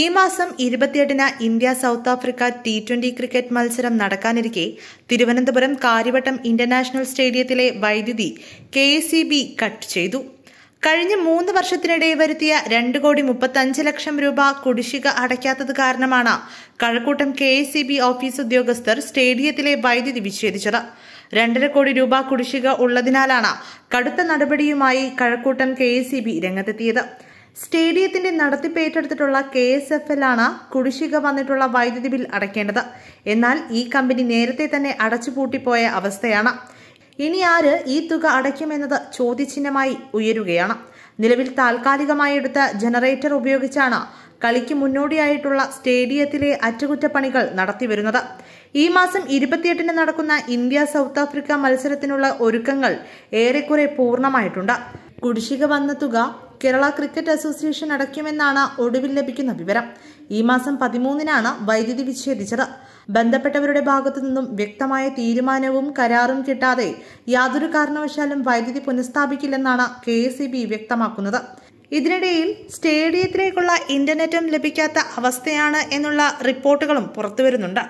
ഈ മാസം ഇരുപത്തിയെട്ടിന് India South Africa T twenty cricket മത്സരം നടക്കാനിരിക്കെ തിരുവനന്തപുരം കാര്യവട്ടം ഇന്റർനാഷണൽ സ്റ്റേഡിയത്തിലെ വൈദ്യുതി കെ കട്ട് ചെയ്തു കഴിഞ്ഞ മൂന്ന് വർഷത്തിനിടെ വരുത്തിയ രണ്ട് കോടി മുപ്പത്തഞ്ച് ലക്ഷം രൂപ കുടിശ്ശിക അടയ്ക്കാത്തത് കാരണമാണ് Kazhakkoottam K C B office ഉദ്യോഗസ്ഥർ സ്റ്റേഡിയത്തിലെ വൈദ്യുതി വിച്ഛേദിച്ചത് രണ്ടര കോടി രൂപ കുടിശ്ശിക ഉള്ളതിനാലാണ് കടുത്ത നടപടിയുമായി കഴക്കൂട്ടം കെ സി ബി രംഗത്തെത്തിയത് സ്റ്റേഡിയത്തിന്റെ നടത്തിപ്പ് ഏറ്റെടുത്തിട്ടുള്ള കെ എസ് എഫ് ആണ് കുടിശ്ശിക വന്നിട്ടുള്ള വൈദ്യുതി ബിൽ അടയ്ക്കേണ്ടത് എന്നാൽ ഈ കമ്പനി നേരത്തെ തന്നെ അടച്ചുപൂട്ടിപ്പോയ അവസ്ഥയാണ് ഇനി ആര് ഈ തുക അടയ്ക്കുമെന്നത് ചോദ്യചിഹ്നമായി ഉയരുകയാണ് നിലവിൽ താൽക്കാലികമായി എടുത്ത ജനറേറ്റർ ഉപയോഗിച്ചാണ് കളിക്ക് മുന്നോടിയായിട്ടുള്ള സ്റ്റേഡിയത്തിലെ അറ്റകുറ്റപ്പണികൾ നടത്തിവരുന്നത് ഈ മാസം ഇരുപത്തിയെട്ടിന് നടക്കുന്ന ഇന്ത്യ സൗത്ത് ആഫ്രിക്ക മത്സരത്തിനുള്ള ഒരുക്കങ്ങൾ ഏറെക്കുറെ പൂർണ്ണമായിട്ടുണ്ട് കുടിശ്ശിക വന്ന തുക കേരള ക്രിക്കറ്റ് അസോസിയേഷൻ അടയ്ക്കുമെന്നാണ് ഒടുവിൽ ലഭിക്കുന്ന വിവരം ഈ മാസം പതിമൂന്നിനാണ് വൈദ്യുതി വിച്ഛേദിച്ചത് ബന്ധപ്പെട്ടവരുടെ ഭാഗത്തു നിന്നും വ്യക്തമായ തീരുമാനവും കരാറും കിട്ടാതെ യാതൊരു കാരണവശാലും വൈദ്യുതി പുനഃസ്ഥാപിക്കില്ലെന്നാണ് കെ വ്യക്തമാക്കുന്നത് ഇതിനിടയിൽ സ്റ്റേഡിയത്തിലേക്കുള്ള ഇന്റർനെറ്റും ലഭിക്കാത്ത അവസ്ഥയാണ് എന്നുള്ള റിപ്പോർട്ടുകളും പുറത്തുവരുന്നുണ്ട്